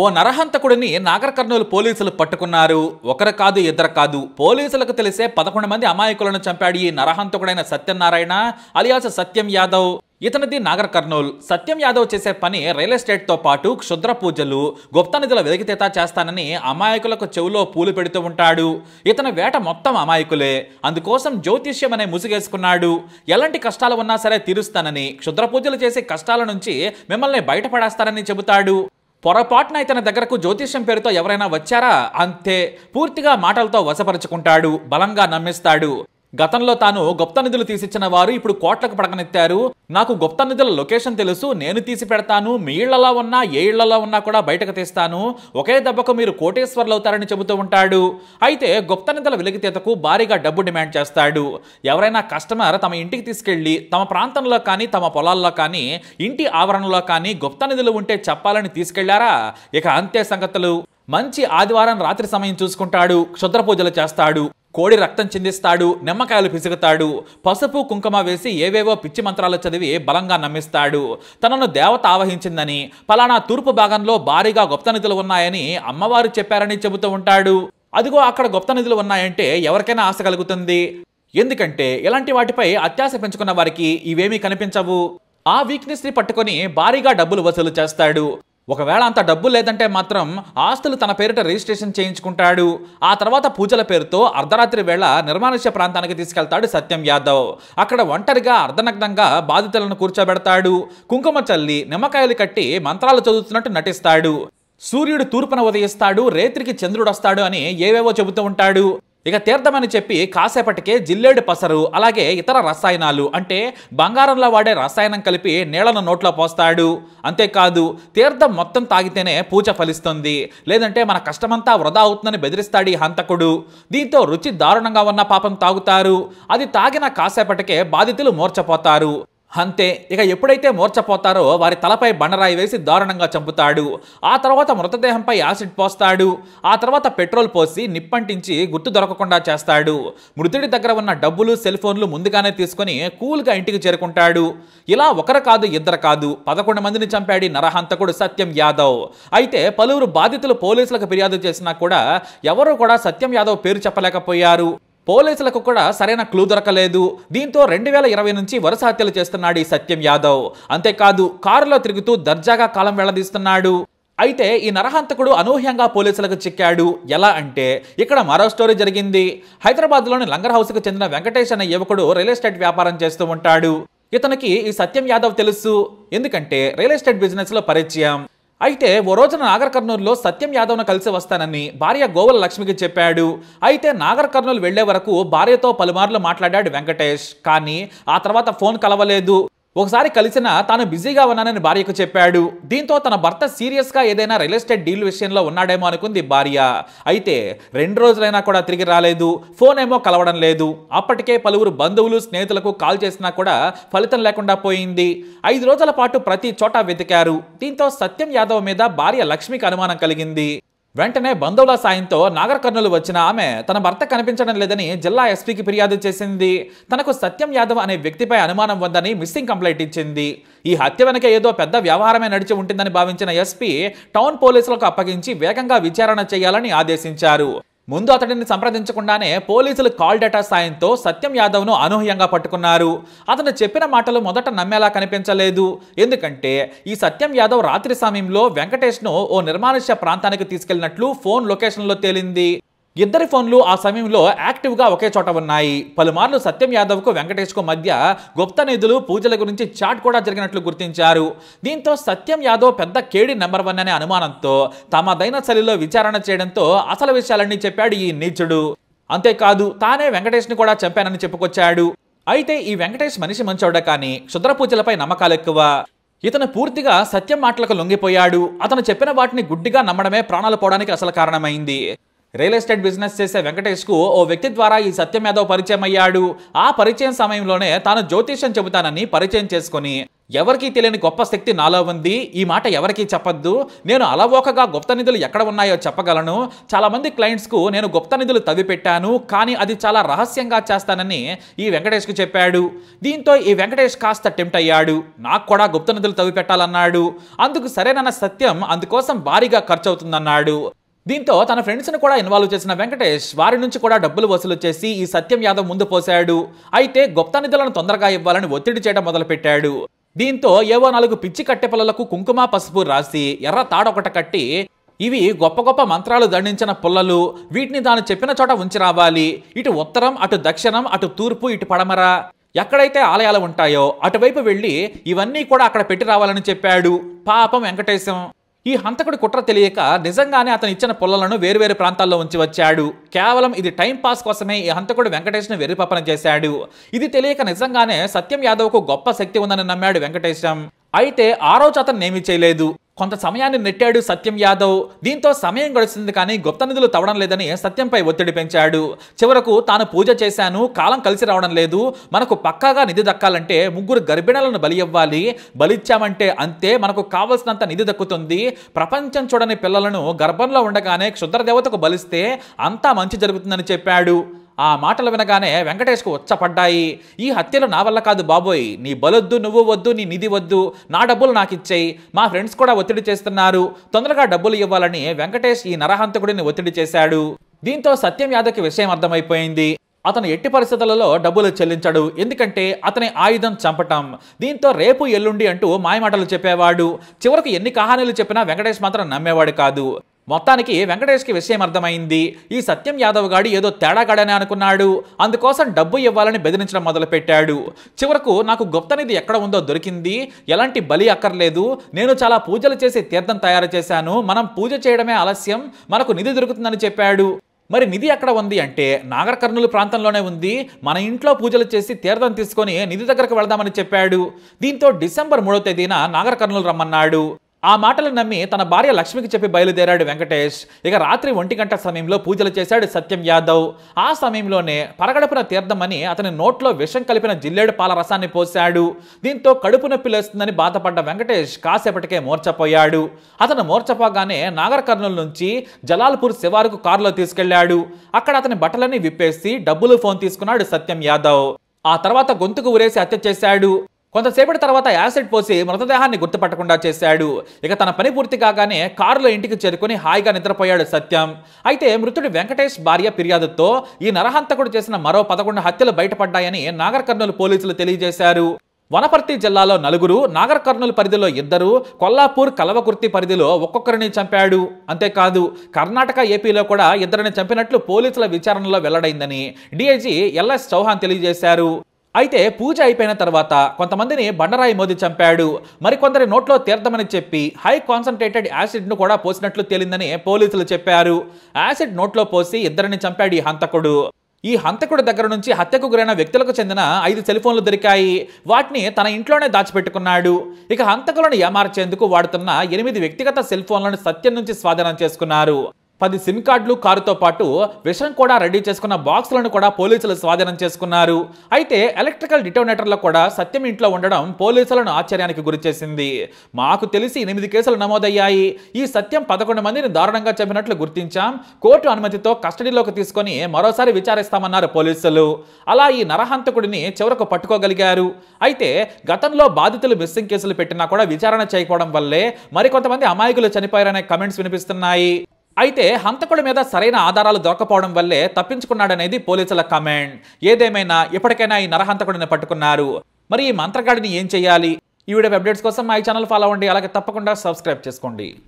ఓ నరహంతకుడిని నాగర్ కర్నూలు పోలీసులు పట్టుకున్నారు ఒకరు కాదు ఇద్దరు కాదు పోలీసులకు తెలిసే పదకొండు మంది అమాయకులను చంపాడు ఈ నరహంతకుడైన సత్యనారాయణ అలియాస సత్యం యాదవ్ ఇతనిది నాగర్ కర్నూల్ సత్యం యాదవ్ చేసే పని రియల్ ఎస్టేట్తో పాటు క్షుద్ర పూజలు గుప్త నిధుల వెలిగితేత చేస్తానని అమాయకులకు చెవులో పూలు పెడుతూ ఉంటాడు ఇతని వేట మొత్తం అమాయకులే అందుకోసం జ్యోతిష్యం అనే ముసుగేసుకున్నాడు ఎలాంటి కష్టాలు ఉన్నా సరే తీరుస్తానని క్షుద్ర పూజలు చేసే కష్టాల నుంచి మిమ్మల్ని బయటపడేస్తారని చెబుతాడు పొరపాటున ఇతని దగ్గరకు జ్యోతిష్యం పేరుతో ఎవరైనా వచ్చారా అంతే పూర్తిగా మాటలతో వశపరుచుకుంటాడు బలంగా నమ్మిస్తాడు గతంలో తాను గుప్త నిధులు తీసిచ్చిన వారు ఇప్పుడు కోట్లకు పడకనెత్తారు నాకు గుప్త నిధుల లొకేషన్ తెలుసు నేను తీసి పెడతాను మీ ఇళ్లలో ఉన్నా ఏ ఇళ్లలో ఉన్నా కూడా బయటకు తీస్తాను ఒకే దెబ్బకు మీరు కోటేశ్వర్లు అవుతారని చెబుతూ ఉంటాడు అయితే గుప్త నిధుల వెలికితేతకు భారీగా డబ్బు డిమాండ్ చేస్తాడు ఎవరైనా కస్టమర్ తమ ఇంటికి తీసుకెళ్లి తమ ప్రాంతంలో కానీ తమ పొలాల్లో కానీ ఇంటి ఆవరణలో కానీ గుప్త నిధులు ఉంటే చెప్పాలని తీసుకెళ్లారా ఇక అంతే సంగతులు మంచి ఆదివారం రాత్రి సమయం చూసుకుంటాడు క్షుద్ర పూజలు చేస్తాడు కోడి రక్తం చిందిస్తాడు నిమ్మకాయలు పిసుగుతాడు పసుపు కుంకుమ వేసి ఏవేవో పిచ్చి మంత్రాలు చదివి బలంగా నమ్మిస్తాడు తనను దేవత ఆవహించిందని పలానా తూర్పు భాగంలో భారీగా గుప్త నిధులు ఉన్నాయని అమ్మవారు చెప్పారని చెబుతూ ఉంటాడు అదిగో అక్కడ గొప్ప నిధులు ఉన్నాయంటే ఎవరికైనా ఆశ కలుగుతుంది ఎందుకంటే ఇలాంటి వాటిపై అత్యాశ పెంచుకున్న వారికి ఇవేమీ కనిపించవు ఆ వీక్నెస్ని పట్టుకొని భారీగా డబ్బులు వసూలు చేస్తాడు ఒకవేళ అంత డబ్బు లేదంటే మాత్రం ఆస్తులు తన పేరిట రిజిస్ట్రేషన్ చేయించుకుంటాడు ఆ తర్వాత పూజల పేరుతో అర్ధరాత్రి వేళ నిర్మానుష్య ప్రాంతానికి తీసుకెళ్తాడు సత్యం యాదవ్ అక్కడ ఒంటరిగా అర్ధనగ్నంగా బాధితులను కూర్చోబెడతాడు కుంకుమ చల్లి నిమ్మకాయలు కట్టి మంత్రాలు చదువుతున్నట్టు నటిస్తాడు సూర్యుడు తూర్పున ఉదయిస్తాడు రేత్రికి చంద్రుడు వస్తాడు అని ఏవేవో చెబుతూ ఉంటాడు ఇక తీర్థమని చెప్పి కాసేపటికే జిల్లేడు పసరు అలాగే ఇతర రసాయనాలు అంటే బంగారంలో వాడే రసాయనం కలిపి నీళ్లను నోట్లో పోస్తాడు అంతేకాదు తీర్థం మొత్తం తాగితేనే పూజ ఫలిస్తుంది లేదంటే మన కష్టమంతా వృధా అవుతుందని బెదిరిస్తాడు ఈ హంతకుడు దీంతో రుచి దారుణంగా ఉన్న పాపం తాగుతారు అది తాగిన కాసేపటికే బాధితులు మోర్చపోతారు అంతే ఇక ఎప్పుడైతే మోర్చపోతారో వారి తలపై బండరాయి వేసి దారుణంగా చంపుతాడు ఆ తర్వాత మృతదేహంపై యాసిడ్ పోస్తాడు ఆ తర్వాత పెట్రోల్ పోసి నిప్పంటించి గుర్తు దొరకకుండా చేస్తాడు మృతుడి దగ్గర ఉన్న డబ్బులు సెల్ ఫోన్లు ముందుగానే తీసుకుని కూల్గా ఇంటికి చేరుకుంటాడు ఇలా ఒకరు కాదు ఇద్దరు కాదు పదకొండు మందిని చంపాడు నరహంతకుడు సత్యం యాదవ్ అయితే పలువురు బాధితులు పోలీసులకు ఫిర్యాదు చేసినా కూడా ఎవరూ కూడా సత్యం యాదవ్ పేరు చెప్పలేకపోయారు పోలీసులకు కూడా సరైన క్లూ దొరకలేదు దీంతో రెండు వేల ఇరవై నుంచి వరుస హత్యలు చేస్తున్నాడు ఈ సత్యం యాదవ్ అంతేకాదు కారులో తిరుగుతూ దర్జాగా కాలం వెళ్లదీస్తున్నాడు అయితే ఈ నరహంతకుడు అనూహ్యంగా పోలీసులకు చిక్కాడు ఎలా అంటే ఇక్కడ మరో స్టోరీ జరిగింది హైదరాబాద్లోని లంగర్ హౌస్కు చెందిన వెంకటేష్ అనే యువకుడు రియల్ ఎస్టేట్ వ్యాపారం చేస్తూ ఉంటాడు ఇతనికి ఈ సత్యం యాదవ్ తెలుసు ఎందుకంటే రియల్ ఎస్టేట్ బిజినెస్లో పరిచయం అయితే ఓ రోజున నాగర్ కర్నూలులో సత్యం యాదవ్ను కలిసి వస్తానని భార్య గోవల లక్ష్మికి చెప్పాడు అయితే నాగర్ కర్నూలు వెళ్లే వరకు భార్యతో పలుమార్లు మాట్లాడాడు వెంకటేష్ కానీ ఆ తర్వాత ఫోన్ కలవలేదు ఒకసారి కలిసిన తాను బిజీగా ఉన్నానని భార్యకు చెప్పాడు దీంతో తన భర్త సీరియస్గా ఏదైనా రియల్ ఎస్టేట్ డీల్ విషయంలో ఉన్నాడేమో అనుకుంది భార్య అయితే రెండు రోజులైనా కూడా తిరిగి రాలేదు ఫోన్ ఏమో కలవడం లేదు అప్పటికే పలువురు బంధువులు స్నేహితులకు కాల్ చేసినా కూడా ఫలితం లేకుండా పోయింది ఐదు రోజుల పాటు ప్రతి చోట వెతికారు దీంతో సత్యం యాదవ్ మీద భార్య లక్ష్మికి అనుమానం కలిగింది వెంటనే బంధువుల సాయంతో నాగర్ కర్నూలు వచ్చిన ఆమె తన భర్త కనిపించడం లేదని జిల్లా ఎస్పీకి ఫిర్యాదు చేసింది తనకు సత్యం యాదవ్ అనే వ్యక్తిపై అనుమానం ఉందని మిస్సింగ్ కంప్లైంట్ ఇచ్చింది ఈ హత్య వెనక ఏదో పెద్ద వ్యవహారమే నడిచి ఉంటుందని భావించిన ఎస్పీ టౌన్ పోలీసులకు అప్పగించి వేగంగా విచారణ చేయాలని ఆదేశించారు ముందు అతడిని సంప్రదించకుండానే పోలీసులు కాల్ డేటా సాయంతో సత్యం యాదవ్ను అనూహ్యంగా పట్టుకున్నారు అతను చెప్పిన మాటలు మొదట నమ్మేలా కనిపించలేదు ఎందుకంటే ఈ సత్యం యాదవ్ రాత్రి సమయంలో వెంకటేష్ను ఓ నిర్మానుష్య ప్రాంతానికి తీసుకెళ్లినట్లు ఫోన్ లొకేషన్లో తేలింది ఇద్దరి ఫోన్లు ఆ సమయంలో యాక్టివ్గా ఒకే చోట ఉన్నాయి పలుమార్లు సత్యం యాదవ్కు వెంకటేష్కు మధ్య గుప్త నిధులు పూజల గురించి చాట్ కూడా జరిగినట్లు గుర్తించారు దీంతో సత్యం యాదవ్ పెద్ద కేడి నెంబర్ వన్ అనే అనుమానంతో తమదైన శైలిలో విచారణ చేయడంతో అసలు విషయాలన్నీ చెప్పాడు ఈ నీచుడు అంతేకాదు తానే వెంకటేష్ని కూడా చంపానని చెప్పుకొచ్చాడు అయితే ఈ వెంకటేష్ మనిషి మంచోడ కానీ క్షుద్ర పూజలపై నమ్మకాలు ఎక్కువ ఇతను పూర్తిగా సత్యం మాటలకు లొంగిపోయాడు అతను చెప్పిన వాటిని గుడ్డిగా నమ్మడమే ప్రాణాలు పోవడానికి అసలు కారణమైంది రియల్ ఎస్టేట్ బిజినెస్ చేసే వెంకటేష్కు ఓ వ్యక్తి ద్వారా ఈ సత్యం ఏదో పరిచయం అయ్యాడు ఆ పరిచయం సమయంలోనే తాను జ్యోతిష్యం చెబుతానని పరిచయం చేసుకుని ఎవరికీ తెలియని గొప్ప శక్తి నాలో ఉంది ఈ మాట ఎవరికీ చెప్పద్దు నేను అలవోకగా గుప్త నిధులు ఎక్కడ ఉన్నాయో చెప్పగలను చాలామంది క్లయింట్స్కు నేను గుప్త నిధులు తవ్విపెట్టాను కానీ అది చాలా రహస్యంగా చేస్తానని ఈ వెంకటేష్కు చెప్పాడు దీంతో ఈ వెంకటేష్ కాస్త టెంప్ట్ అయ్యాడు నాకు కూడా గుప్త నిధులు తవ్విపెట్టాలన్నాడు అందుకు సరేనన్న సత్యం అందుకోసం భారీగా ఖర్చు అవుతుందన్నాడు దీంతో తన ఫ్రెండ్స్ను కూడా ఇన్వాల్వ్ చేసిన వెంకటేష్ వారి నుంచి కూడా డబ్బులు వసూలు చేసి ఈ సత్యం యాదవ్ ముందు పోశాడు అయితే గొప్ప నిధులను తొందరగా ఇవ్వాలని ఒత్తిడి చేయడం మొదలుపెట్టాడు దీంతో ఏవో నాలుగు పిచ్చి కట్టె పిల్లలకు కుంకుమ పసుపు రాసి ఎర్ర తాడొకట కట్టి ఇవి గొప్ప గొప్ప మంత్రాలు దండించిన పుల్లలు వీటిని తాను చెప్పిన చోట ఉంచి రావాలి ఇటు ఉత్తరం అటు దక్షిణం అటు తూర్పు ఇటు పడమర ఎక్కడైతే ఆలయాలు ఉంటాయో అటువైపు వెళ్ళి ఇవన్నీ కూడా అక్కడ పెట్టి రావాలని చెప్పాడు పాపం వెంకటేశం ఈ హంతకుడి కుట్ర తెలియక నిజంగానే అతను ఇచ్చిన పుల్లలను వేరువేరు ప్రాంతాల్లో ఉంచి వచ్చాడు కేవలం ఇది టైం పాస్ కోసమే ఈ హంతకుడు వెంకటేష్ను వెర్రిపపన చేశాడు ఇది తెలియక నిజంగానే సత్యం యాదవ్కు గొప్ప శక్తి ఉందని నమ్మాడు వెంకటేశం అయితే ఆరోచ్ అతను ఏమీ చేయలేదు కొంత సమయాన్ని నెట్టాడు సత్యం యాదవ్ దీంతో సమయం గడుస్తుంది కానీ గుప్త నిధులు తవ్వడం లేదని సత్యంపై ఒత్తిడి పెంచాడు చివరకు తాను పూజ చేశాను కాలం కలిసి రావడం లేదు మనకు పక్కాగా నిధి దక్కాలంటే ముగ్గురు గర్భిణలను బలి ఇవ్వాలి బలిచ్చామంటే అంతే మనకు కావలసినంత నిధి దక్కుతుంది ప్రపంచం చూడని పిల్లలను గర్భంలో ఉండగానే క్షుద్రదేవతకు బలిస్తే అంతా మంచి జరుగుతుందని చెప్పాడు ఆ మాటలు వినగానే వెంకటేష్కు ఉచ్చపడ్డాయి ఈ హత్యలు నా వల్ల కాదు బాబోయ్ నీ బలొద్దు నువ్వు వద్దు నీ నిధి వద్దు నా డబ్బులు నాకు ఇచ్చేయి మా ఫ్రెండ్స్ కూడా ఒత్తిడి చేస్తున్నారు తొందరగా డబ్బులు ఇవ్వాలని వెంకటేష్ ఈ నరహంతకుడిని ఒత్తిడి చేశాడు దీంతో సత్యం యాదవ్కి విషయం అర్థమైపోయింది అతను ఎట్టి పరిస్థితులలో డబ్బులు చెల్లించడు ఎందుకంటే అతని ఆయుధం చంపటం దీంతో రేపు ఎల్లుండి అంటూ మాయమాటలు చెప్పేవాడు చివరకు ఎన్ని కహానీలు చెప్పినా వెంకటేష్ మాత్రం నమ్మేవాడు కాదు మొత్తానికి వెంకటేష్కి విషయం అర్థమైంది ఈ సత్యం యాదవ్ గాడి ఏదో తేడాగాడని అనుకున్నాడు అందుకోసం డబ్బు ఇవ్వాలని బెదిరించడం మొదలుపెట్టాడు చివరకు నాకు గుప్తనిధి ఎక్కడ ఉందో దొరికింది ఎలాంటి బలి అక్కర్లేదు నేను చాలా పూజలు చేసి తీర్థం తయారు చేశాను మనం పూజ చేయడమే ఆలస్యం మనకు నిధి దొరుకుతుందని చెప్పాడు మరి నిధి ఎక్కడ ఉంది అంటే నాగర్ కర్నూలు ప్రాంతంలోనే ఉంది మన ఇంట్లో పూజలు చేసి తీర్థం తీసుకొని నిధి దగ్గరకు వెళదామని చెప్పాడు దీంతో డిసెంబర్ మూడో తేదీన నాగర్ కర్నూలు రమ్మన్నాడు ఆ మాటలు నమ్మి తన భార్య లక్ష్మికి చెప్పి బయలుదేరాడు వెంకటేష్ ఇక రాత్రి ఒంటి గంట సమయంలో పూజలు చేశాడు సత్యం యాదవ్ ఆ సమయంలోనే పరగడపున తీర్థమని అతని నోట్లో విషం కలిపిన జిల్లేడు పాల రసాన్ని పోశాడు దీంతో కడుపు నొప్పి లేస్తుందని బాధపడ్డ వెంకటేష్ కాసేపటికే మోర్చపోయాడు అతను మోర్చపోగానే నాగర్ కర్నూలు నుంచి జలాల్పూర్ శివారుకు కారులో తీసుకెళ్లాడు అక్కడ అతని బట్టలన్నీ విప్పేసి డబ్బులు ఫోన్ తీసుకున్నాడు సత్యం యాదవ్ ఆ తర్వాత గొంతుకు ఉరేసి హత్య చేశాడు కొంతసేపటి తర్వాత యాసిడ్ పోసి మృతదేహాన్ని గుర్తుపట్టకుండా చేశాడు ఇక తన పని పూర్తి కాగానే కారులో ఇంటికి చేరుకుని హాయిగా నిద్రపోయాడు సత్యం అయితే మృతుడు వెంకటేష్ భార్య ఫిర్యాదుతో ఈ నరహంతకుడు చేసిన మరో పదకొండు హత్యలు బయటపడ్డాయని నాగర్ కర్నూలు పోలీసులు తెలియజేశారు వనపర్తి జిల్లాలో నలుగురు నాగర్ కర్నూలు పరిధిలో ఇద్దరు కొల్లాపూర్ కలవకుర్తి పరిధిలో ఒక్కొక్కరిని చంపాడు అంతేకాదు కర్ణాటక ఏపీలో కూడా ఇద్దరిని చంపినట్లు పోలీసుల విచారణలో వెల్లడైందని డీఐజీ ఎల్ఎస్ చౌహాన్ తెలియజేశారు అయితే పూజ అయిపోయిన తర్వాత కొంతమందిని బండరాయి మోదీ చంపాడు మరికొందరి నోట్లో తీర్థమని చెప్పి హై కాన్సన్ట్రేటెడ్ యాసిడ్ను కూడా పోసినట్లు తేలిందని పోలీసులు చెప్పారు యాసిడ్ నోట్లో పోసి ఇద్దరిని చంపాడు ఈ హంతకుడు ఈ హంతకుడి దగ్గర నుంచి హత్యకు గురైన వ్యక్తులకు చెందిన ఐదు సెల్ఫోన్లు దొరికాయి వాటిని తన ఇంట్లోనే దాచిపెట్టుకున్నాడు ఇక హంతకులను ఏమార్చేందుకు వాడుతున్న ఎనిమిది వ్యక్తిగత సెల్ఫోన్లను సత్యం నుంచి స్వాధీనం చేసుకున్నారు పది సిమ్ కార్డులు కారుతో పాటు విషయం కూడా రెడీ చేసుకున్న బాక్సులను కూడా పోలీసులు స్వాధీనం చేసుకున్నారు అయితే ఎలక్ట్రికల్ డిటోనేటర్లు కూడా సత్యం ఇంట్లో ఉండడం పోలీసులను ఆశ్చర్యానికి గురిచేసింది మాకు తెలిసి ఎనిమిది కేసులు నమోదయ్యాయి ఈ సత్యం పదకొండు మందిని దారుణంగా చెప్పినట్లు గుర్తించాం కోర్టు అనుమతితో కస్టడీలోకి తీసుకొని మరోసారి విచారిస్తామన్నారు పోలీసులు అలా ఈ నరహంతకుడిని చివరకు పట్టుకోగలిగారు అయితే గతంలో బాధితులు మిస్సింగ్ కేసులు పెట్టినా కూడా విచారణ చేయకపోవడం వల్లే మరికొంతమంది అమాయకులు చనిపోయారనే కమెంట్స్ వినిపిస్తున్నాయి అయితే హంతకుడి మీద సరైన ఆధారాలు దొరకపోవడం వల్లే తప్పించుకున్నాడనేది పోలీసుల కమెంట్ ఏదేమైనా ఇప్పటికైనా ఈ నరహంతకుడిని పట్టుకున్నారు మరి ఈ మంత్రగాడిని ఏం చేయాలి ఈ వీడియో అప్డేట్స్ కోసం మా ఛానల్ ఫాలో అవ్వండి అలాగే తప్పకుండా సబ్స్క్రైబ్ చేసుకోండి